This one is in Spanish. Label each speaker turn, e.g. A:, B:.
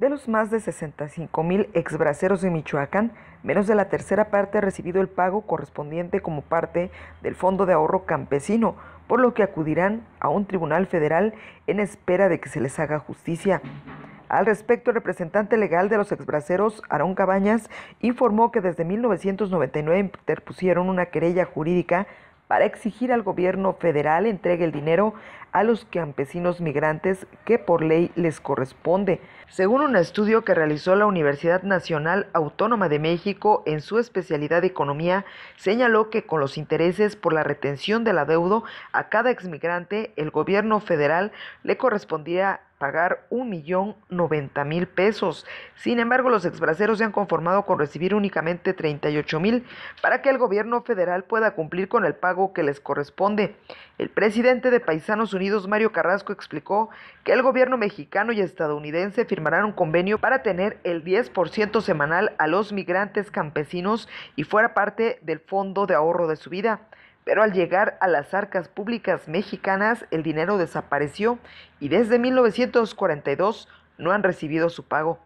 A: De los más de 65 mil exbraceros de Michoacán, menos de la tercera parte ha recibido el pago correspondiente como parte del Fondo de Ahorro Campesino, por lo que acudirán a un tribunal federal en espera de que se les haga justicia. Al respecto, el representante legal de los exbraceros, Aarón Cabañas, informó que desde 1999 interpusieron una querella jurídica para exigir al gobierno federal entregue el dinero a los campesinos migrantes que por ley les corresponde. Según un estudio que realizó la Universidad Nacional Autónoma de México en su especialidad de economía, señaló que con los intereses por la retención del adeudo a cada exmigrante, el gobierno federal le correspondía pagar un millón mil pesos. Sin embargo, los exbraceros se han conformado con recibir únicamente 38.000 para que el gobierno federal pueda cumplir con el pago que les corresponde. El presidente de Paisanos Unidos, Mario Carrasco, explicó que el gobierno mexicano y estadounidense firmarán un convenio para tener el 10% semanal a los migrantes campesinos y fuera parte del fondo de ahorro de su vida pero al llegar a las arcas públicas mexicanas el dinero desapareció y desde 1942 no han recibido su pago.